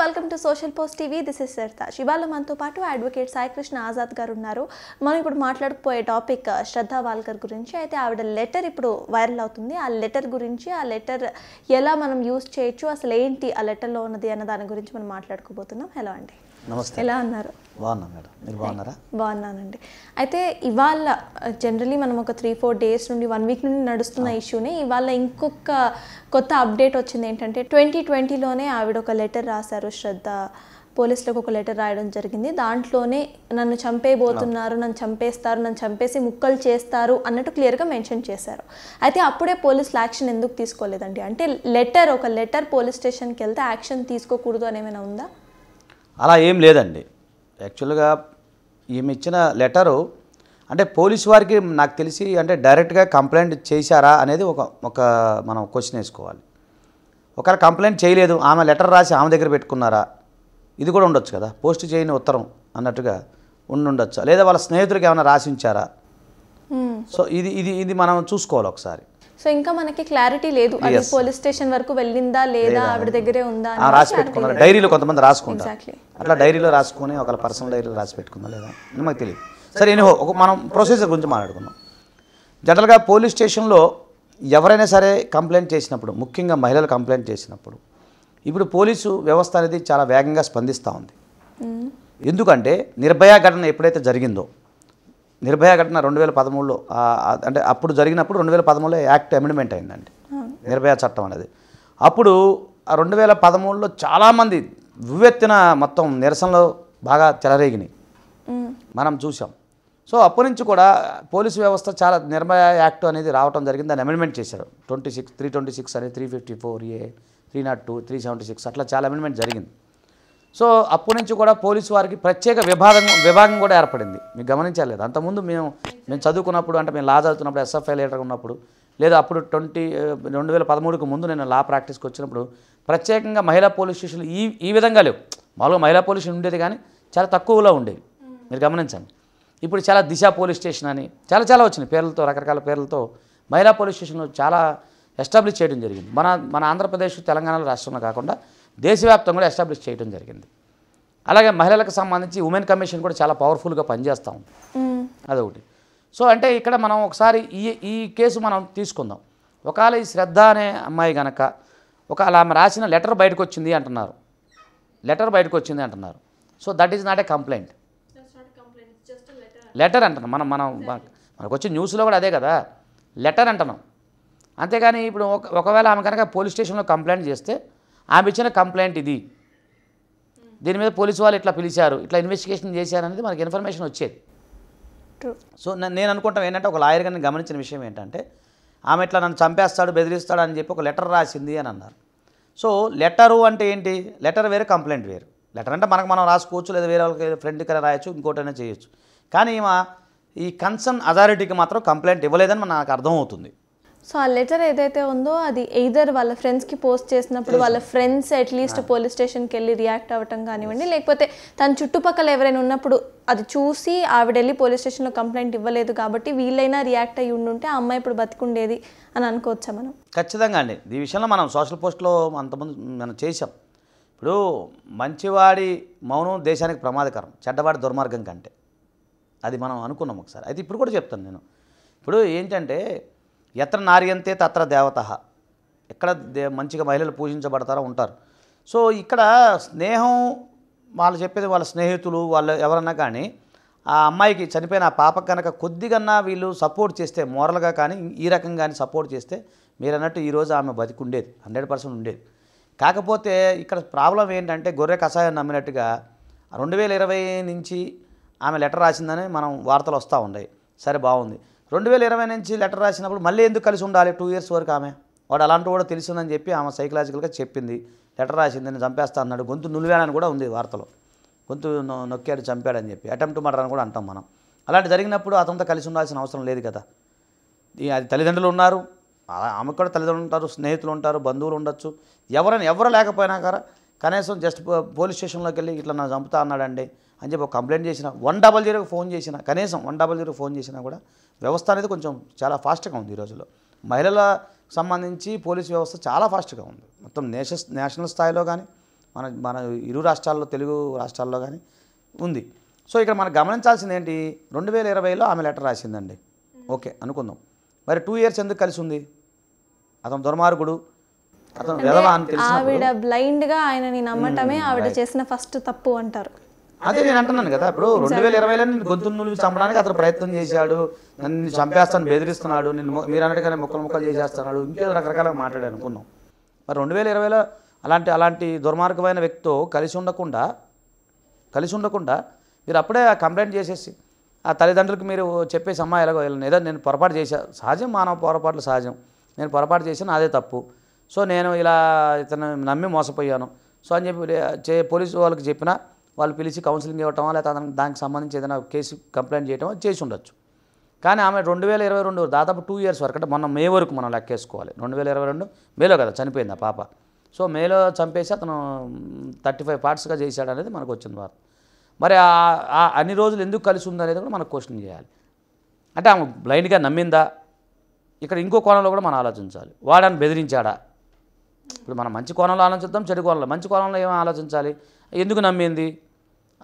welcome to social post TV this is Sartaj ఇవాళ మనతో పాటు అడ్వకేట్ సాయికృష్ణ ఆజాద్ గారు ఉన్నారు మనం ఇప్పుడు మాట్లాడుకుపోయే టాపిక్ శ్రద్ధా వాల్కర్ గురించి అయితే ఆవిడ లెటర్ ఇప్పుడు వైరల్ అవుతుంది ఆ లెటర్ గురించి ఆ లెటర్ ఎలా మనం యూస్ చేయొచ్చు అసలు ఏంటి ఆ లెటర్లో ఉన్నది అన్న దాని గురించి మనం మాట్లాడుకోబోతున్నాం హలో అండి నమస్తే ఎలా ఉన్నారు మేడం మీరు బాగున్నారా బాగున్నానండి అయితే ఇవాళ జనరలీ మనం ఒక త్రీ ఫోర్ డేస్ నుండి వన్ వీక్ నుండి నడుస్తున్న ఇష్యూనే ఇవాళ ఇంకొక కొత్త అప్డేట్ వచ్చింది ఏంటంటే ట్వంటీ ట్వంటీలోనే ఆవిడ ఒక లెటర్ రాశారు శ్రద్ధ పోలీసులకు ఒక లెటర్ రాయడం జరిగింది దాంట్లోనే నన్ను చంపేయబోతున్నారు నన్ను చంపేస్తారు నన్ను చంపేసి ముక్కలు చేస్తారు అన్నట్టు క్లియర్గా మెన్షన్ చేశారు అయితే అప్పుడే పోలీసులు యాక్షన్ ఎందుకు తీసుకోలేదండి అంటే లెటర్ ఒక లెటర్ పోలీస్ స్టేషన్కి వెళ్తే యాక్షన్ తీసుకోకూడదు అని ఏమైనా ఉందా అలా ఏం లేదండి యాక్చువల్గా ఈమె ఇచ్చిన లెటరు అంటే పోలీస్ వారికి నాకు తెలిసి అంటే డైరెక్ట్గా కంప్లైంట్ చేశారా అనేది ఒక ఒక మనం క్వశ్చన్ వేసుకోవాలి ఒకవేళ కంప్లైంట్ చేయలేదు ఆమె లెటర్ రాసి ఆమె దగ్గర పెట్టుకున్నారా ఇది కూడా ఉండొచ్చు కదా పోస్ట్ చేయని ఉత్తరం అన్నట్టుగా ఉండుండొచ్చు లేదా వాళ్ళ స్నేహితుడికి ఏమైనా రాసించారా సో ఇది ఇది ఇది మనం చూసుకోవాలి ఒకసారి సో ఇంకా మనకి క్లారిటీ లేదు అది పోలీస్ స్టేషన్ వరకు వెళ్ళిందా లేదా ఆవిడ దగ్గరే ఉందా రాసి పెట్టుకున్నారు డైరీలో కొంతమంది రాసుకుంటారు అట్లా డైరీలో రాసుకుని ఒకళ్ళ పర్సనల్ డైరీలో రాసి పెట్టుకుందా లేదా అని మాకు తెలియదు సరే నేను ఒక మనం ప్రొసీజర్ గురించి మాట్లాడుకున్నాం జనరల్గా పోలీస్ స్టేషన్లో ఎవరైనా సరే కంప్లైంట్ చేసినప్పుడు ముఖ్యంగా మహిళలు కంప్లైంట్ చేసినప్పుడు ఇప్పుడు పోలీసు వ్యవస్థ అనేది చాలా వేగంగా స్పందిస్తూ ఉంది ఎందుకంటే నిర్భయ ఘటన ఎప్పుడైతే జరిగిందో నిర్భయ ఘటన రెండు వేల పదమూడులో అంటే అప్పుడు జరిగినప్పుడు రెండు వేల పదమూడులో యాక్ట్ అమెండ్మెంట్ అయిందండి నిర్భయ చట్టం అనేది అప్పుడు రెండు వేల పదమూడులో చాలామంది వివెత్తిన మొత్తం నిరసనలో బాగా చెలరేగినాయి మనం చూసాం సో అప్పటి నుంచి కూడా పోలీసు వ్యవస్థ చాలా నిర్భయ యాక్ట్ అనేది రావడం జరిగింది దాన్ని అమెండ్మెంట్ చేశారు twenty six three twenty six అనేది three fifty four A three naught two three seventy six అట్లా చాలా అమెండ్మెంట్ జరిగింది సో అప్పటి నుంచి కూడా పోలీసు వారికి ప్రత్యేక విభాగం విభాగం కూడా ఏర్పడింది మీకు గమనించలేదు అంతకుముందు మేము మేము చదువుకున్నప్పుడు అంటే మేము లా చదువుతున్నప్పుడు ఎస్ఎఫ్ఐ లీటర్ ఉన్నప్పుడు లేదా అప్పుడు ట్వంటీ రెండు వేల పదమూడుకు ముందు నేను లా ప్రాక్టీస్కి వచ్చినప్పుడు ప్రత్యేకంగా మహిళా పోలీస్ స్టేషన్లు ఈ ఈ విధంగా లేవు మామూలుగా మహిళా పోలీస్ ఉండేది కానీ చాలా తక్కువలో ఉండేవి మీరు గమనించండి ఇప్పుడు చాలా దిశ పోలీస్ స్టేషన్ అని చాలా చాలా వచ్చినాయి పేర్లతో రకరకాల పేర్లతో మహిళా పోలీస్ స్టేషన్లు చాలా ఎస్టాబ్లిష్ చేయడం జరిగింది మన మన ఆంధ్రప్రదేశ్ తెలంగాణలో రాష్ట్రంలో కాకుండా దేశవ్యాప్తంగా ఎస్టాబ్లిష్ చేయడం జరిగింది అలాగే మహిళలకు సంబంధించి ఉమెన్ కమిషన్ కూడా చాలా పవర్ఫుల్గా పనిచేస్తూ ఉంది అదొకటి సో అంటే ఇక్కడ మనం ఒకసారి ఈ ఈ కేసు మనం తీసుకుందాం ఒకవేళ ఈ శ్రద్ధ అనే అమ్మాయి కనుక ఒకవేళ ఆమె రాసిన లెటర్ బయటకు వచ్చింది అంటున్నారు లెటర్ బయటకు వచ్చింది అంటున్నారు so that is not a complaint letter అంటున్నాం మనం మనం మనకు వచ్చే న్యూస్లో కూడా అదే కదా లెటర్ అంటున్నాం అంతేగాని ఇప్పుడు ఒకవేళ ఆమె కనుక పోలీస్ స్టేషన్లో కంప్లైంట్ చేస్తే ఆమె ఇచ్చిన కంప్లైంట్ ఇది దీని మీద పోలీసు వాళ్ళు ఇట్లా పిలిచారు ఇట్లా ఇన్వెస్టిగేషన్ చేశారు అనేది మనకి ఇన్ఫర్మేషన్ వచ్చేది సో నేను అనుకుంటాం ఏంటంటే ఒక లాయర్గా కానీ గమనించిన విషయం ఏంటంటే ఆమె ఇట్లా నన్ను చంపేస్తాడు బెదిరిస్తాడు అని చెప్పి ఒక లెటర్ రాసింది అని అన్నారు సో లెటరు అంటే ఏంటి లెటర్ వేరు కంప్లైంట్ వేరు లెటర్ అంటే మనకు మనం రాసుకోవచ్చు లేదా వేరే వాళ్ళకి ఫ్రెండ్కి రాయొచ్చు ఇంకోటైనా చేయొచ్చు కానీ ఈ కన్సర్న్ అథారిటీకి మాత్రం కంప్లైంట్ ఇవ్వలేదని నాకు అర్థమవుతుంది సో ఆ లెటర్ ఏదైతే ఉందో అది ఎయిదర్ వాళ్ళ ఫ్రెండ్స్కి పోస్ట్ చేసినప్పుడు వాళ్ళ ఫ్రెండ్స్ అట్లీస్ట్ పోలీస్ స్టేషన్కి వెళ్ళి రియాక్ట్ అవ్వటం కానివ్వండి లేకపోతే తన చుట్టుపక్కల ఎవరైనా ఉన్నప్పుడు అది చూసి ఆవిడ వెళ్ళి పోలీస్ స్టేషన్లో కంప్లైంట్ ఇవ్వలేదు కాబట్టి వీళ్ళైనా రియాక్ట్ అయ్యి ఉండుంటే ఆ అమ్మాయి ఇప్పుడు బతికుండేది అని అనుకోవచ్చా మనం ఖచ్చితంగా అండి ఈ విషయంలో మనం సోషల్ పోస్ట్లో అంతమంది మనం చేసాం ఇప్పుడు మంచివాడి మౌనం దేశానికి ప్రమాదకరం చెడ్డవాడి దుర్మార్గం కంటే అది మనం అనుకున్నాం ఒకసారి అయితే ఇప్పుడు కూడా చెప్తాను నేను ఇప్పుడు ఏంటంటే ఎత్ర నార్యంతే తత్ర దేవత ఎక్కడ దే మంచిగా మహిళలు పూజించబడతారో ఉంటారు సో ఇక్కడ స్నేహం వాళ్ళు చెప్పేది వాళ్ళ స్నేహితులు వాళ్ళు ఎవరన్నా కానీ ఆ అమ్మాయికి చనిపోయిన ఆ పాప కనుక కొద్దిగన్నా వీళ్ళు సపోర్ట్ చేస్తే మోరల్గా కానీ ఈ రకంగా కానీ సపోర్ట్ చేస్తే మీరు అన్నట్టు ఈరోజు ఆమె బతికి ఉండేది హండ్రెడ్ పర్సెంట్ ఉండేది కాకపోతే ఇక్కడ ప్రాబ్లం ఏంటంటే గొర్రె కషాయం నమ్మినట్టుగా రెండు వేల ఇరవై నుంచి ఆమె లెటర్ రాసిందని మనం వార్తలు వస్తూ ఉన్నాయి సరే బాగుంది రెండు వేల ఇరవై నుంచి లెటర్ రాసినప్పుడు మళ్ళీ ఎందుకు కలిసి ఉండాలి టూ ఇయర్స్ వరకు ఆమె వాడు అలాంటి కూడా తెలిసిందని చెప్పి ఆమె సైకలాజికల్గా చెప్పింది లెటర్ రాసింది నేను చంపేస్తా అన్నాడు గొంతు నులివేనని కూడా ఉంది వార్తలో గొంతు నొక్కాడు చంపాడని చెప్పి అటెంప్ట్ మర్డర్ అని కూడా అంటాం మనం అలాంటి జరిగినప్పుడు అతనితో కలిసి ఉండాల్సిన అవసరం లేదు కదా అది తల్లిదండ్రులు ఉన్నారు ఆమెకు కూడా తల్లిదండ్రులు ఉంటారు స్నేహితులు ఉంటారు బంధువులు ఉండొచ్చు ఎవరైనా ఎవరు లేకపోయినా కదా కనీసం జస్ట్ పోలీస్ స్టేషన్లోకి వెళ్ళి ఇట్లా నన్ను చంపుతా అన్నాడండి అని చెప్పి ఒక కంప్లైంట్ చేసిన వన్ డబల్ జీరోకి ఫోన్ చేసినా కనీసం వన్ డబల్ జీరోకి ఫోన్ చేసినా కూడా వ్యవస్థ అనేది కొంచెం చాలా ఫాస్ట్గా ఉంది ఈ రోజుల్లో మహిళల సంబంధించి పోలీస్ వ్యవస్థ చాలా ఫాస్ట్గా ఉంది మొత్తం నేష నేషనల్ స్థాయిలో కానీ మన మన ఇరు రాష్ట్రాల్లో తెలుగు రాష్ట్రాల్లో కానీ ఉంది సో ఇక్కడ మనం గమనించాల్సింది ఏంటి రెండు వేల ఇరవైలో ఆమె లెటర్ రాసిందండి ఓకే అనుకుందాం మరి టూ ఇయర్స్ ఎందుకు కలిసి ఉంది అతను దుర్మార్గుడు అతను ఆవిడ బ్లైండ్గా ఆయనని నమ్మటమే ఆవిడ చేసిన ఫస్ట్ తప్పు అంటారు అదే నేను అంటున్నాను కదా ఇప్పుడు రెండు వేల ఇరవైలో నేను గొంతు నువ్వు చంపడానికి అతను ప్రయత్నం చేశాడు నన్ను చంపేస్తాను బెదిరిస్తున్నాడు నేను మీరు అన్నట్టుగానే ముక్కలు ముక్కలు చేసేస్తున్నాడు ఇంకేదో రకరకాల మాట్లాడాను అనుకున్నాం మరి రెండు వేల ఇరవైలో అలాంటి అలాంటి దుర్మార్గమైన వ్యక్తితో కలిసి ఉండకుండా కలిసి ఉండకుండా మీరు అప్పుడే ఆ కంప్లైంట్ చేసేసి ఆ తల్లిదండ్రులకు మీరు చెప్పేసి అమ్మాయి ఎలాగో ఏదో నేను పొరపాటు చేశా సహజం మానవ పొరపాట్లు సహజం నేను పొరపాటు చేశాను అదే తప్పు సో నేను ఇలా ఇతను నమ్మి మోసపోయాను సో అని చెప్పి పోలీసు వాళ్ళకి చెప్పినా వాళ్ళు పిలిచి కౌన్సిలింగ్ లేకపోతే లేదా దానికి సంబంధించి ఏదైనా కేసు కంప్లైంట్ చేయటమో చేసి ఉండొచ్చు కానీ ఆమె రెండు వేల ఇరవై రెండు దాదాపు టూ ఇయర్స్ వరకు అంటే మొన్న మే వరకు మనం లెక్కేసుకోవాలి రెండు వేల ఇరవై రెండు మేలో కదా చనిపోయింది ఆ పాప సో మేలో చంపేసి అతను థర్టీ ఫైవ్ పార్ట్స్గా చేశాడు అనేది మనకు వచ్చింది వార్త మరి ఆ అన్ని రోజులు ఎందుకు కలిసి ఉంది అనేది కూడా మనకు క్వశ్చన్ చేయాలి అంటే ఆమె బ్లైండ్గా నమ్మిందా ఇక్కడ ఇంకో కోణంలో కూడా మనం ఆలోచించాలి వాడని బెదిరించాడా ఇప్పుడు మనం మంచి కోణంలో ఆలోచిద్దాం చెడు కోణంలో మంచి కోణంలో ఏమో ఆలోచించాలి ఎందుకు నమ్మింది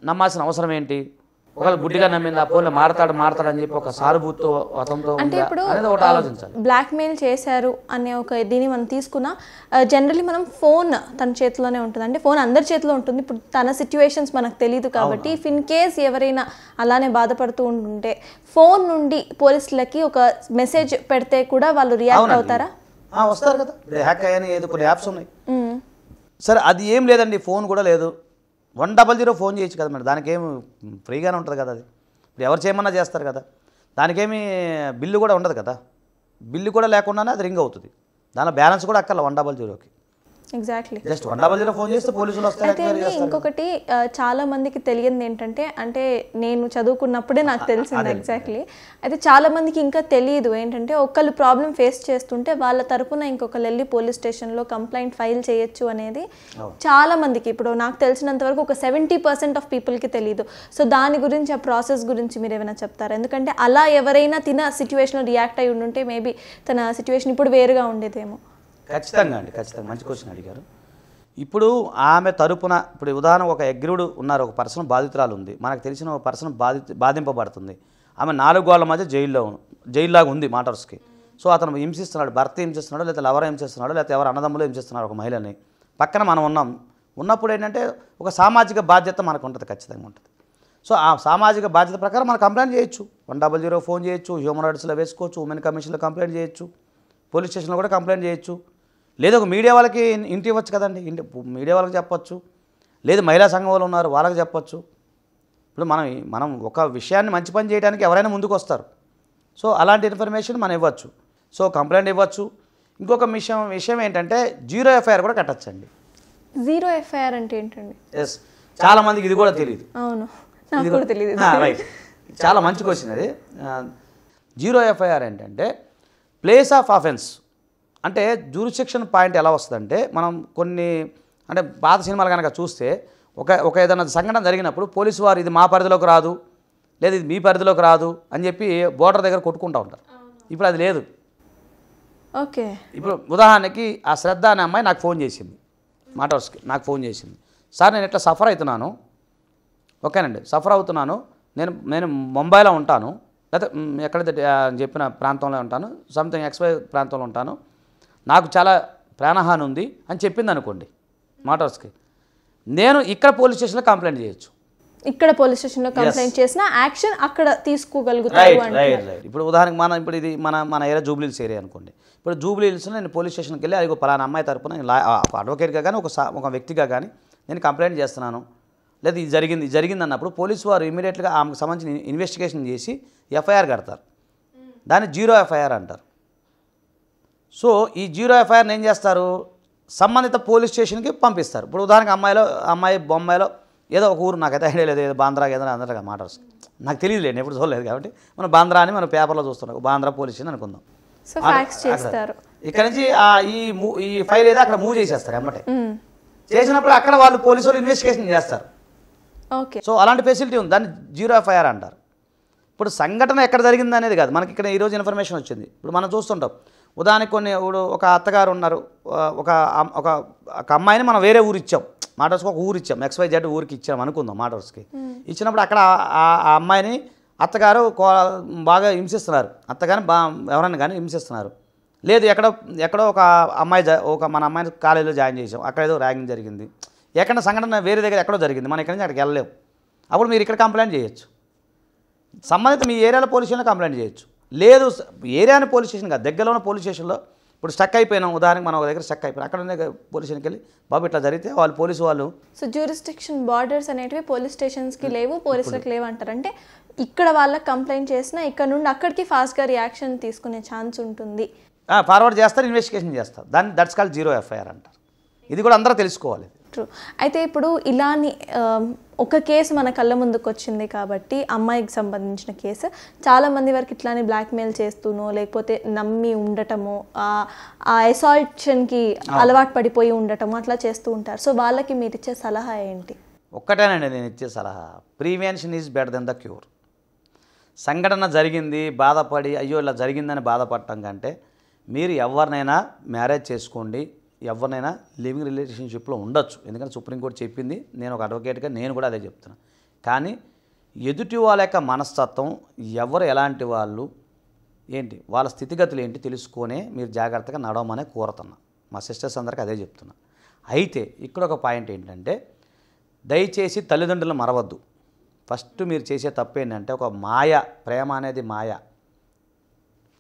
నమ్మాల్సిన అవసరం ఏంటి ఒకవేళ గుడ్డిగా నమ్మింది ఆ పోలే మారతాడు మారతాడు అని చెప్పి ఒక సానుభూతితో అతంతో అంటే ఇప్పుడు బ్లాక్ మెయిల్ చేశారు అనే ఒక దీన్ని మనం తీసుకున్న జనరలీ మనం ఫోన్ తన చేతిలోనే ఉంటుంది అంటే ఫోన్ అందరి చేతిలో ఉంటుంది ఇప్పుడు తన సిచ్యువేషన్స్ మనకు తెలియదు కాబట్టి ఇఫ్ ఇన్ కేస్ ఎవరైనా అలానే బాధపడుతూ ఉంటుంటే ఫోన్ నుండి పోలీసులకి ఒక మెసేజ్ పెడితే కూడా వాళ్ళు రియాక్ట్ అవుతారా వస్తారు కదా హ్యాక్ అయ్యాని ఏదో కొన్ని యాప్స్ ఉన్నాయి సరే అది ఏం లేదండి ఫోన్ కూడా లేదు వన్ డబల్ జీరో ఫోన్ చేయొచ్చు కదా మేడం దానికి ఏమి ఫ్రీగానే ఉంటుంది కదా అది ఇప్పుడు ఎవరు చేయమన్నా చేస్తారు కదా దానికేమి బిల్లు కూడా ఉండదు కదా బిల్లు కూడా లేకుండానే అది రింగ్ అవుతుంది దానిలో బ్యాలెన్స్ కూడా అక్కర్ల వన్ డబల్ జీరోకి ఎగ్జాక్ట్లీ అయితే ఇంకొకటి చాలా మందికి తెలియదు ఏంటంటే అంటే నేను చదువుకున్నప్పుడే నాకు తెలిసింది ఎగ్జాక్ట్లీ అయితే చాలా మందికి ఇంకా తెలియదు ఏంటంటే ఒకళ్ళు ప్రాబ్లం ఫేస్ చేస్తుంటే వాళ్ళ తరపున ఇంకొకరు వెళ్ళి పోలీస్ స్టేషన్లో కంప్లైంట్ ఫైల్ చేయొచ్చు అనేది చాలా మందికి ఇప్పుడు నాకు తెలిసినంత వరకు ఒక సెవెంటీ పర్సెంట్ ఆఫ్ పీపుల్ కి తెలియదు సో దాని గురించి ఆ ప్రాసెస్ గురించి మీరు ఏమైనా చెప్తారా ఎందుకంటే అలా ఎవరైనా తిన సిచ్యువేషన్ రియాక్ట్ అయి ఉండుంటే మేబీ తన సిచ్యువేషన్ ఇప్పుడు వేరుగా ఉండేదేమో ఖచ్చితంగా అండి ఖచ్చితంగా మంచి క్వశ్చన్ అడిగారు ఇప్పుడు ఆమె తరపున ఇప్పుడు ఉదాహరణ ఒక ఎగ్రివుడు ఉన్నారు ఒక పర్సన్ బాధితురాలు ఉంది మనకు తెలిసిన ఒక పర్సన్ బాధి బాధింపబడుతుంది ఆమె నాలుగు గోళ్ల మధ్య జైల్లో జైల్లాగా ఉంది మాటర్స్కి సో అతను హింసిస్తున్నాడు భర్త హింసిస్తున్నాడు లేకపోతే ఎవరు హింసిస్తున్నాడు లేకపోతే ఎవరు అన్నదమ్ములు హింసిస్తున్నారు ఒక మహిళని పక్కన మనం ఉన్నాం ఉన్నప్పుడు ఏంటంటే ఒక సామాజిక బాధ్యత మనకు ఉంటుంది ఖచ్చితంగా ఉంటుంది సో ఆ సామాజిక బాధ్యత ప్రకారం మనం కంప్లైంట్ చేయొచ్చు వన్ డబల్ జీరో ఫోన్ చేయొచ్చు హ్యూమన్ రైట్స్లో వేసుకోవచ్చు ఉమెన్ కమిషన్లో కంప్లైంట్ చేయొచ్చు పోలీస్ స్టేషన్లో కూడా కంప్లైంట్ చేయొచ్చు లేదా ఒక మీడియా వాళ్ళకి ఇంటి ఇవ్వచ్చు కదండి ఇంటి మీడియా వాళ్ళకి చెప్పచ్చు లేదు మహిళా సంఘం వాళ్ళు ఉన్నారు వాళ్ళకి చెప్పచ్చు ఇప్పుడు మనం మనం ఒక విషయాన్ని మంచి పని చేయడానికి ఎవరైనా ముందుకు వస్తారు సో అలాంటి ఇన్ఫర్మేషన్ మనం ఇవ్వచ్చు సో కంప్లైంట్ ఇవ్వచ్చు ఇంకొక విషయం విషయం ఏంటంటే జీరో ఎఫ్ఐఆర్ కూడా కట్టచ్చండి జీరో ఎఫ్ఐఆర్ అంటే ఏంటండి ఎస్ చాలా మందికి ఇది కూడా తెలియదు అవును ఇది కూడా తెలియదు రైట్ చాలా మంచి క్వశ్చన్ అది జీరో ఎఫ్ఐఆర్ ఏంటంటే ప్లేస్ ఆఫ్ ఆఫెన్స్ అంటే జ్యూరిస్టిక్షన్ పాయింట్ ఎలా వస్తుందంటే మనం కొన్ని అంటే పాత సినిమాలు కనుక చూస్తే ఒక ఒక ఏదైనా సంఘటన జరిగినప్పుడు పోలీసు వారు ఇది మా పరిధిలోకి రాదు లేదు ఇది మీ పరిధిలోకి రాదు అని చెప్పి బోర్డర్ దగ్గర కొట్టుకుంటూ ఉంటారు ఇప్పుడు అది లేదు ఓకే ఇప్పుడు ఉదాహరణకి ఆ శ్రద్ధ అనే అమ్మాయి నాకు ఫోన్ చేసింది మాటర్స్కి నాకు ఫోన్ చేసింది సార్ నేను ఇట్లా సఫర్ అవుతున్నాను ఓకేనండి సఫర్ అవుతున్నాను నేను నేను ముంబైలో ఉంటాను లేకపోతే ఎక్కడైతే చెప్పిన ప్రాంతంలో ఉంటాను సంథింగ్ ఎక్స్పై ప్రాంతంలో ఉంటాను నాకు చాలా ప్రాణహాని ఉంది అని చెప్పింది అనుకోండి మోటార్స్కి నేను ఇక్కడ పోలీస్ స్టేషన్లో కంప్లైంట్ చేయొచ్చు ఇక్కడ పోలీస్ స్టేషన్లో కంప్లైంట్ చేసిన యాక్షన్ అక్కడ తీసుకోగలుగుతారు ఇప్పుడు ఉదాహరణకు మనం ఇప్పుడు ఇది మన మన ఏరియా జూబ్లీహిల్స్ ఏరియా అనుకోండి ఇప్పుడు జూబ్లీహిల్స్లో నేను పోలీస్ స్టేషన్కి వెళ్ళి అది ఒక పలానా అమ్మాయి తరపున అడ్వకేట్గా కానీ ఒక ఒక వ్యక్తిగా కానీ నేను కంప్లైంట్ చేస్తున్నాను లేదా ఇది జరిగింది జరిగింది అన్నప్పుడు పోలీసు వారు ఇమీడియట్గా ఆమెకు సంబంధించిన ఇన్వెస్టిగేషన్ చేసి ఎఫ్ఐఆర్ కడతారు దాన్ని జీరో ఎఫ్ఐఆర్ అంటారు సో ఈ జీరో ఎఫ్ఐఆర్ని ఏం చేస్తారు సంబంధిత పోలీస్ స్టేషన్కి పంపిస్తారు ఇప్పుడు ఉదాహరణకు అమ్మాయిలో అమ్మాయి బొమ్మాయిలో ఏదో ఒక ఊరు నాకైతే ఐడియా లేదు ఏదో బాంద్రా ఏదైనా అందరూ మాటర్స్ నాకు తెలియదు లేదు ఎప్పుడు చూడలేదు కాబట్టి మనం బాంద్రా అని మనం పేపర్లో చూస్తున్నాం బాంద్రా పోలీస్ అని అనుకుందాం ఇక్కడ నుంచి ఈ ఈ ఫైల్ ఏదో అక్కడ మూవ్ చేసేస్తారు అమ్మటే చేసినప్పుడు అక్కడ వాళ్ళు పోలీసు వాళ్ళు ఇన్వెస్టిగేషన్ చేస్తారు సో అలాంటి ఫెసిలిటీ ఉంది దాన్ని జీరో ఎఫ్ఐఆర్ అంటారు ఇప్పుడు సంఘటన ఎక్కడ జరిగింది అనేది కాదు మనకి ఇక్కడ ఈరోజు ఇన్ఫర్మేషన్ వచ్చింది ఇప్పుడు మనం చూస్తుంటాం ఉదాహరణకు కొన్ని ఒక అత్తగారు ఉన్నారు ఒక ఒక అమ్మాయిని మనం వేరే ఊరు ఇచ్చాం మాటర్స్కి ఒక ఊరు ఇచ్చాం ఎక్స్వై జెడ్ ఊరికి ఇచ్చాం అనుకుందాం మాటర్స్కి ఇచ్చినప్పుడు అక్కడ ఆ అమ్మాయిని అత్తగారు బాగా హింసిస్తున్నారు అత్తగారిని బా ఎవరైనా కానీ హింసిస్తున్నారు లేదు ఎక్కడో ఎక్కడో ఒక అమ్మాయి ఒక మన అమ్మాయిని కాలేజీలో జాయిన్ చేసాం అక్కడ ఏదో ర్యాగింగ్ జరిగింది ఎక్కడ సంఘటన వేరే దగ్గర ఎక్కడో జరిగింది మనం ఎక్కడి నుంచి అక్కడికి వెళ్ళలేము అప్పుడు మీరు ఇక్కడ కంప్లైంట్ చేయొచ్చు సంబంధిత మీ ఏరియాలో పోలీసులో కంప్లైంట్ చేయొచ్చు లేదు ఏరియాని పోలీస్ స్టేషన్ కాదు దగ్గరలో ఉన్న పోలీస్ స్టేషన్లో ఇప్పుడు స్టక్ అయిపోయినాం ఉదాహరణకి మనం ఒక దగ్గర స్టక్ అయిపోయినా అక్కడ ఉన్న పోలీస్ స్టేషన్కి వెళ్ళి బాబు ఇట్లా జరిగితే వాళ్ళు పోలీసు వాళ్ళు సో జ్యూరిస్టిక్షన్ బార్డర్స్ అనేటివి పోలీస్ స్టేషన్స్కి లేవు పోలీసులకు లేవు అంటారు అంటే ఇక్కడ వాళ్ళకి కంప్లైంట్ చేసినా ఇక్కడ నుండి అక్కడికి ఫాస్ట్గా రియాక్షన్ తీసుకునే ఛాన్స్ ఉంటుంది ఫార్వర్డ్ చేస్తారు ఇన్వెస్టిగేషన్ చేస్తారు దాన్ని దట్స్ కాల్ జీరో ఎఫ్ఐఆర్ అంటారు ఇది కూడా అందరూ తెలుసుకోవాలి ట్రూ అయితే ఇప్పుడు ఇలాని ఒక కేసు మన కళ్ళ ముందుకు వచ్చింది కాబట్టి అమ్మాయికి సంబంధించిన కేసు చాలామంది వరకు ఇట్లానే బ్లాక్మెయిల్ చేస్తూనో లేకపోతే నమ్మి ఉండటము ఆ ఎసాల్షన్కి అలవాటు పడిపోయి ఉండటము అట్లా చేస్తూ ఉంటారు సో వాళ్ళకి మీరు ఇచ్చే సలహా ఏంటి ఒక్కటేనండి నేను ఇచ్చే సలహా prevention is better than the cure సంఘటన జరిగింది బాధపడి అయ్యో ఇలా జరిగిందని బాధపడటం కంటే మీరు ఎవరినైనా మ్యారేజ్ చేసుకోండి ఎవరినైనా లివింగ్ రిలేషన్షిప్లో ఉండొచ్చు ఎందుకంటే సుప్రీంకోర్టు చెప్పింది నేను ఒక అడ్వకేట్గా నేను కూడా అదే చెప్తున్నాను కానీ ఎదుటి వాళ్ళ యొక్క మనస్తత్వం ఎవరు ఎలాంటి వాళ్ళు ఏంటి వాళ్ళ స్థితిగతులు ఏంటి తెలుసుకొనే మీరు జాగ్రత్తగా నడవమనే కోరుతున్నా మా సిస్టర్స్ అందరికీ అదే చెప్తున్నా అయితే ఇక్కడ ఒక పాయింట్ ఏంటంటే దయచేసి తల్లిదండ్రులు మరవద్దు ఫస్ట్ మీరు చేసే తప్పు ఏంటంటే ఒక మాయ ప్రేమ అనేది మాయ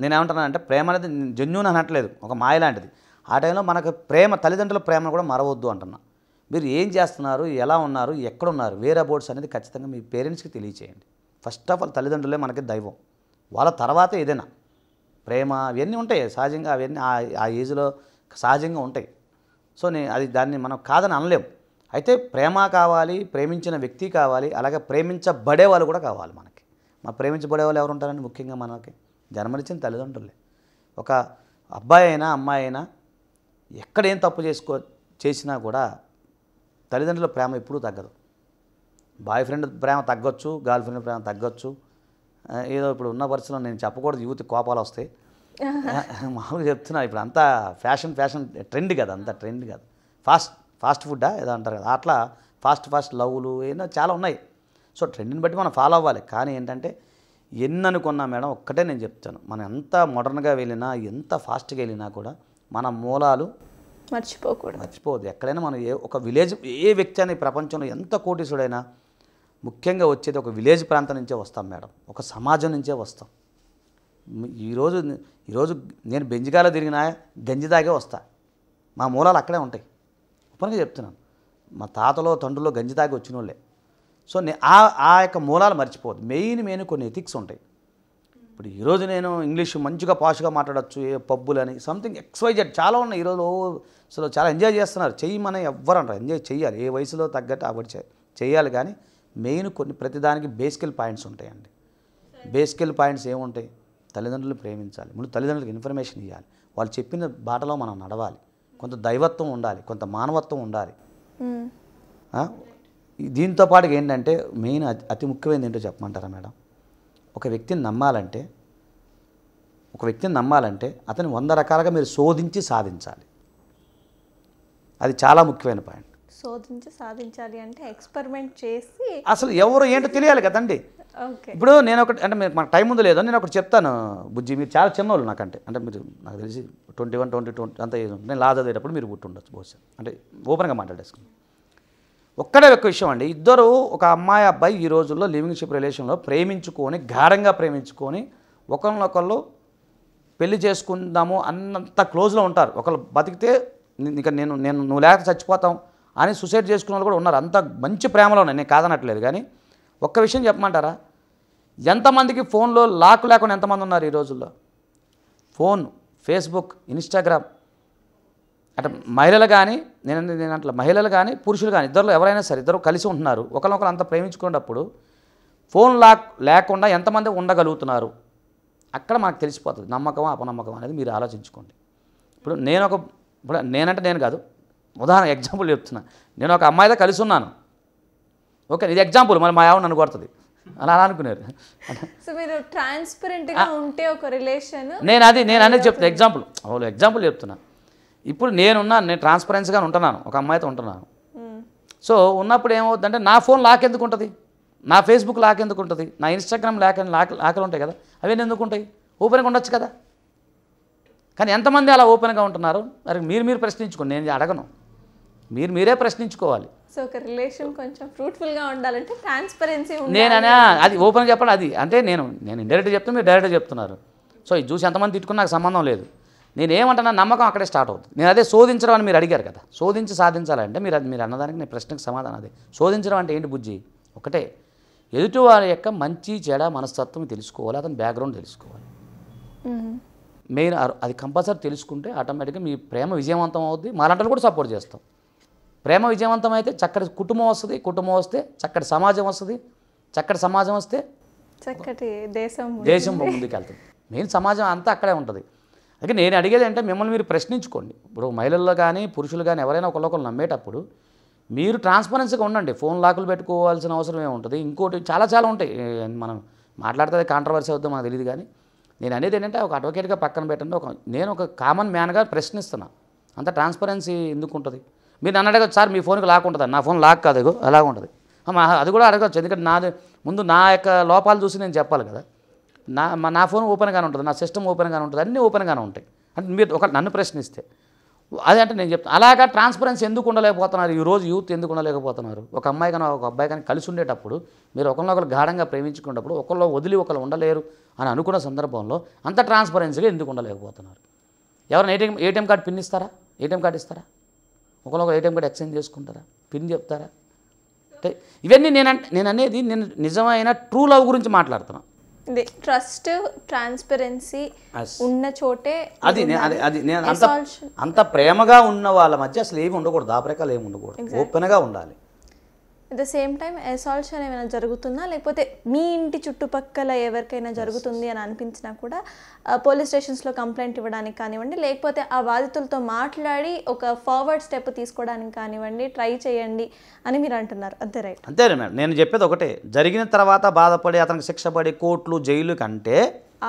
నేనేమంటున్నానంటే ప్రేమ అనేది జన్యున్ అనట్లేదు ఒక మాయ లాంటిది ఆ టైంలో మనకు ప్రేమ తల్లిదండ్రుల ప్రేమను కూడా మరవద్దు అంటున్నా మీరు ఏం చేస్తున్నారు ఎలా ఉన్నారు ఎక్కడున్నారు వేరే బోర్డ్స్ అనేది ఖచ్చితంగా మీ పేరెంట్స్కి తెలియచేయండి ఫస్ట్ ఆఫ్ ఆల్ తల్లిదండ్రులే మనకి దైవం వాళ్ళ తర్వాత ఏదైనా ప్రేమ అవన్నీ ఉంటాయి సహజంగా అవన్నీ ఆ ఏజ్లో సహజంగా ఉంటాయి సో నేను అది దాన్ని మనం కాదని అనలేం అయితే ప్రేమ కావాలి ప్రేమించిన వ్యక్తి కావాలి అలాగే ప్రేమించబడే వాళ్ళు కూడా కావాలి మనకి మా ప్రేమించబడే వాళ్ళు ఎవరు ఉంటారండి ముఖ్యంగా మనకి జన్మనిచ్చిన తల్లిదండ్రులే ఒక అబ్బాయి అయినా అమ్మాయి అయినా ఎక్కడేం తప్పు చేసుకో చేసినా కూడా తల్లిదండ్రుల ప్రేమ ఎప్పుడూ తగ్గదు బాయ్ ఫ్రెండ్ ప్రేమ తగ్గొచ్చు గర్ల్ ఫ్రెండ్ ప్రేమ తగ్గొచ్చు ఏదో ఇప్పుడు ఉన్న పరిస్థితుల్లో నేను చెప్పకూడదు యువతి కోపాలు వస్తాయి మామూలుగా చెప్తున్నా ఇప్పుడు అంతా ఫ్యాషన్ ఫ్యాషన్ ట్రెండ్ కదా అంత ట్రెండ్ కదా ఫాస్ట్ ఫాస్ట్ ఫుడ్డా ఏదో అంటారు కదా అట్లా ఫాస్ట్ ఫాస్ట్ లవ్లు ఏదో చాలా ఉన్నాయి సో ట్రెండ్ని బట్టి మనం ఫాలో అవ్వాలి కానీ ఏంటంటే ఎన్ని అనుకున్నా మేడం ఒక్కటే నేను చెప్తాను మనం ఎంత మోడర్న్గా వెళ్ళినా ఎంత ఫాస్ట్గా వెళ్ళినా కూడా మన మూలాలు మర్చిపోకూడదు మర్చిపోవద్దు ఎక్కడైనా మనం ఏ ఒక విలేజ్ ఏ వ్యక్తి అనే ప్రపంచంలో ఎంత కోటీసుడైనా ముఖ్యంగా వచ్చేది ఒక విలేజ్ ప్రాంతం నుంచే వస్తాం మేడం ఒక సమాజం నుంచే వస్తాం ఈరోజు ఈరోజు నేను బెంజిగాలో తిరిగినా గంజి దాగే వస్తా మా మూలాలు అక్కడే ఉంటాయి ఉపనిగా చెప్తున్నాను మా తాతలో తండ్రులో గంజి దాగి వచ్చిన వాళ్ళే సో ఆ యొక్క మూలాలు మర్చిపోవద్దు మెయిన్ మెయిన్ కొన్ని ఎథిక్స్ ఉంటాయి ఇప్పుడు ఈరోజు నేను ఇంగ్లీష్ మంచిగా పాష్గా మాట్లాడచ్చు ఏ పబ్బులని సంథింగ్ ఎక్స్వైజెడ్ చాలా ఉన్నాయి ఈరోజు అసలు చాలా ఎంజాయ్ చేస్తున్నారు చెయ్యమని ఎవ్వరు అంటారు ఎంజాయ్ చేయాలి ఏ వయసులో తగ్గట్టు అవి చేయాలి కానీ మెయిన్ కొన్ని ప్రతిదానికి బేసికల్ పాయింట్స్ ఉంటాయండి బేసికల్ పాయింట్స్ ఏముంటాయి తల్లిదండ్రులు ప్రేమించాలి ముందు తల్లిదండ్రులకు ఇన్ఫర్మేషన్ ఇవ్వాలి వాళ్ళు చెప్పిన బాటలో మనం నడవాలి కొంత దైవత్వం ఉండాలి కొంత మానవత్వం ఉండాలి దీంతో పాటుగా ఏంటంటే మెయిన్ అతి ముఖ్యమైనది ఏంటో చెప్పమంటారా మేడం ఒక వ్యక్తిని నమ్మాలంటే ఒక వ్యక్తిని నమ్మాలంటే అతని వంద రకాలుగా మీరు శోధించి సాధించాలి అది చాలా ముఖ్యమైన పాయింట్ శోధించి సాధించాలి అంటే ఎక్స్పెరిమెంట్ చేసి అసలు ఎవరు ఏంటో తెలియాలి కదండి ఇప్పుడు నేను ఒకటి అంటే మీరు మాకు టైం ఉంది లేదో నేను ఒకటి చెప్తాను బుజ్జి మీరు చాలా చిన్నవాళ్ళు నాకంటే అంటే మీరు నాకు తెలిసి ట్వంటీ వన్ ట్వంటీ ట్వంటీ అంత నేను లాజ్ చదివేటప్పుడు మీరు పుట్టుండొచ్చు బహుశా అంటే ఓపెన్గా మాట్లాడేసుకున్నాను ఒక్కడే ఒక్క విషయం అండి ఇద్దరు ఒక అమ్మాయి అబ్బాయి ఈ రోజుల్లో లివింగ్షిప్ రిలేషన్లో ప్రేమించుకొని గాఢంగా ప్రేమించుకొని ఒకరినొకళ్ళు పెళ్లి చేసుకుందాము అన్నంత క్లోజ్లో ఉంటారు ఒకళ్ళు బతికితే ఇక నేను నేను నువ్వు లేక చచ్చిపోతాం అని సూసైడ్ చేసుకున్న వాళ్ళు కూడా ఉన్నారు అంత మంచి ప్రేమలో ఉన్నాయి నేను కాదనట్లేదు కానీ ఒక్క విషయం చెప్పమంటారా ఎంతమందికి ఫోన్లో లాక్ లేకుండా ఎంతమంది ఉన్నారు ఈ రోజుల్లో ఫోన్ ఫేస్బుక్ ఇన్స్టాగ్రామ్ అంటే మహిళలు కానీ నేను నేను అట్లా మహిళలు కానీ పురుషులు కానీ ఇద్దరు ఎవరైనా సరే ఇద్దరు కలిసి ఉంటున్నారు ఒకరినొకరు అంత ప్రేమించుకున్నప్పుడు ఫోన్ లాక్ లేకుండా ఎంతమంది ఉండగలుగుతున్నారు అక్కడ మాకు తెలిసిపోతుంది నమ్మకం అపనమ్మకం అనేది మీరు ఆలోచించుకోండి ఇప్పుడు నేను ఒక ఇప్పుడు నేనంటే నేను కాదు ఉదాహరణ ఎగ్జాంపుల్ చెప్తున్నా నేను ఒక అమ్మాయితో కలిసి ఉన్నాను ఓకే ఇది ఎగ్జాంపుల్ మరి మా ఆవిడ నన్ను కొడుతుంది అలా అనుకున్నారు సో మీరు ట్రాన్స్పరెంట్గా ఉంటే ఒక రిలేషన్ నేను అది నేను అనేది చెప్తాను ఎగ్జాంపుల్ ఎగ్జాంపుల్ చెప్తున్నాను ఇప్పుడు నేనున్నాను నేను ట్రాన్స్పరెన్సీగా ఉంటున్నాను ఒక అమ్మాయితో ఉంటున్నాను సో ఉన్నప్పుడు ఏమవుతుందంటే నా ఫోన్ లాక్ ఎందుకు ఉంటుంది నా ఫేస్బుక్ లాక్ ఎందుకు ఉంటుంది నా ఇన్స్టాగ్రామ్ లాక్ లాక్ లాకలు ఉంటాయి కదా అవన్నీ ఎందుకు ఉంటాయి ఓపెన్గా ఉండొచ్చు కదా కానీ ఎంతమంది అలా ఓపెన్గా ఉంటున్నారు మరి మీరు మీరు ప్రశ్నించుకోండి నేను అడగను మీరు మీరే ప్రశ్నించుకోవాలి సో ఒక రిలేషన్ కొంచెం ఫ్రూట్ఫుల్గా ఉండాలంటే ట్రాన్స్పరెన్సీ నేను అది ఓపెన్గా చెప్పాలి అది అంటే నేను నేను డైరెక్ట్గా చెప్తాను మీరు డైరెక్ట్గా చెప్తున్నారు సో ఇది చూసి ఎంతమంది తిట్టుకున్న నాకు సంబంధం లేదు నేను ఏమంటున్నా నమ్మకం అక్కడే స్టార్ట్ అవుతుంది నేను అదే శోధించడం అని మీరు అడిగారు కదా శోధించి సాధించాలంటే మీరు అది మీరు అన్నదానికి నేను ప్రశ్నకు సమాధానం అదే శోధించడం అంటే ఏంటి బుజ్జి ఒకటే ఎదుటివారి యొక్క మంచి చెడ మనస్తత్వం తెలుసుకోవాలి అతని బ్యాక్గ్రౌండ్ తెలుసుకోవాలి మెయిన్ అది కంపల్సరీ తెలుసుకుంటే ఆటోమేటిక్గా మీ ప్రేమ విజయవంతం అవుద్ది మాలాంటి కూడా సపోర్ట్ చేస్తాం ప్రేమ విజయవంతం అయితే చక్కటి కుటుంబం వస్తుంది కుటుంబం వస్తే చక్కటి సమాజం వస్తుంది చక్కటి సమాజం వస్తే చక్కటి దేశం దేశం ముందుకెళ్తుంది మెయిన్ సమాజం అంతా అక్కడే ఉంటుంది అందుకే నేను అడిగేది అంటే మిమ్మల్ని మీరు ప్రశ్నించుకోండి ఇప్పుడు మహిళల్లో కానీ పురుషులు కానీ ఎవరైనా ఒకళ్ళొకళ్ళు నమ్మేటప్పుడు మీరు ట్రాన్స్పరెన్సీగా ఉండండి ఫోన్ లాకులు పెట్టుకోవాల్సిన అవసరం ఏముంటుంది ఇంకోటి చాలా చాలా ఉంటాయి మనం మాట్లాడితే కాంట్రవర్సీ అవుతుంది మాకు తెలియదు కానీ నేను అనేది ఏంటంటే ఒక అడ్వకేట్గా పక్కన పెట్టండి ఒక నేను ఒక కామన్ మ్యాన్గా ప్రశ్నిస్తున్నా అంత ట్రాన్స్పరెన్సీ ఎందుకు ఉంటుంది మీరు నన్ను అడగచ్చు సార్ మీ ఫోన్కి లాక్ ఉంటుంది నా ఫోన్ లాక్ కాదు అలాగ ఉంటుంది అది కూడా అడగచ్చు ఎందుకంటే నాది ముందు నా యొక్క లోపాలు చూసి నేను చెప్పాలి కదా నా నా ఫోన్ ఓపెన్గానే ఉంటుంది నా సిస్టమ్ ఓపెన్గానే ఉంటుంది అన్నీ ఓపెన్గానే ఉంటాయి అంటే మీరు ఒక నన్ను ప్రశ్నిస్తే అదే అంటే నేను చెప్తాను అలాగా ట్రాన్స్పరెన్సీ ఎందుకు ఉండలేకపోతున్నారు ఈరోజు యూత్ ఎందుకు ఉండలేకపోతున్నారు ఒక అమ్మాయి కానీ ఒక అబ్బాయి కానీ కలిసి ఉండేటప్పుడు మీరు ఒకరినొకరు గాఢంగా ప్రేమించుకున్నప్పుడు ఒకళ్ళు వదిలి ఒకరు ఉండలేరు అని అనుకున్న సందర్భంలో అంత ట్రాన్స్పరెన్సీగా ఎందుకు ఉండలేకపోతున్నారు ఎవరైనా ఏటీఎం ఏటీఎం కార్డు పిన్ ఇస్తారా ఏటీఎం కార్డు ఇస్తారా ఒకరినొకరు ఏటీఎం కార్డు ఎక్స్చేంజ్ చేసుకుంటారా పిన్ చెప్తారా ఇవన్నీ నేను నేను అనేది నేను నిజమైన ట్రూ లవ్ గురించి మాట్లాడుతున్నాను ట్రస్ట్ ట్రాన్స్పరెన్సీ ఉన్న చోటే అది అది నేను అంత అంత ప్రేమగా ఉన్న వాళ్ళ మధ్య అసలు ఏమి ఉండకూడదు దాపరికాలు ఏమి ఉండకూడదు ఓపెన్గా ఉండాలి ద సేమ్ టైం ఎసాల్షన్ ఏమైనా జరుగుతుందా లేకపోతే మీ ఇంటి చుట్టుపక్కల ఎవరికైనా జరుగుతుంది అని అనిపించినా కూడా పోలీస్ స్టేషన్స్లో కంప్లైంట్ ఇవ్వడానికి కానివ్వండి లేకపోతే ఆ బాధితులతో మాట్లాడి ఒక ఫార్వర్డ్ స్టెప్ తీసుకోవడానికి కానివ్వండి ట్రై చేయండి అని మీరు అంటున్నారు అంతే రైట్ అంతేనే మేడం నేను చెప్పేది ఒకటే జరిగిన తర్వాత బాధపడి అతనికి శిక్ష పడి కోర్టులు జైలు కంటే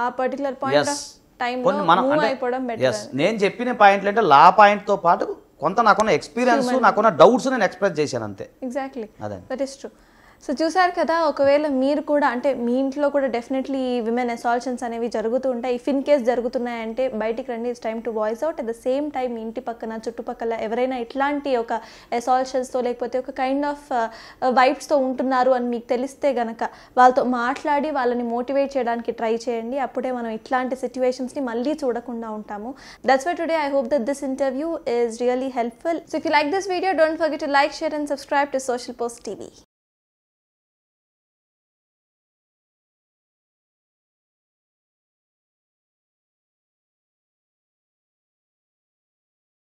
ఆ పర్టికులర్ పాయింట్ టైం నేను చెప్పిన పాయింట్లు అంటే లా పాయింట్తో పాటు కొంత నాకున్న ఎక్స్పీరియన్స్ నాకున్న డౌట్స్ నేను ఎక్స్ప్రెస్ చేశాను అంతే exactly that is true so చూసారు కదా ఒకవేళ మీరు కూడా అంటే మీ ఇంట్లో కూడా డెఫినెట్లీ ఈ విమెన్ అసాల్షన్స్ అనేవి జరుగుతూ ఉంటాయి ఇఫ్ ఇన్ కేస్ జరుగుతున్నాయంటే బయటికి రండి it's time to voice out at the same time మీ ఇంటి పక్కన చుట్టుపక్కల ఎవరైనా ఇట్లాంటి ఒక అసాల్షన్స్తో లేకపోతే ఒక కైండ్ ఆఫ్ వైబ్స్తో ఉంటున్నారు అని మీకు తెలిస్తే గనక వాళ్ళతో మాట్లాడి వాళ్ళని మోటివేట్ చేయడానికి ట్రై చేయండి అప్పుడే మనం ఇట్లాంటి సిచ్యువేషన్స్ని మళ్ళీ చూడకుండా ఉంటాము that's why today I hope that this interview is really helpful so if you like this video don't forget to like share and subscribe to social post TV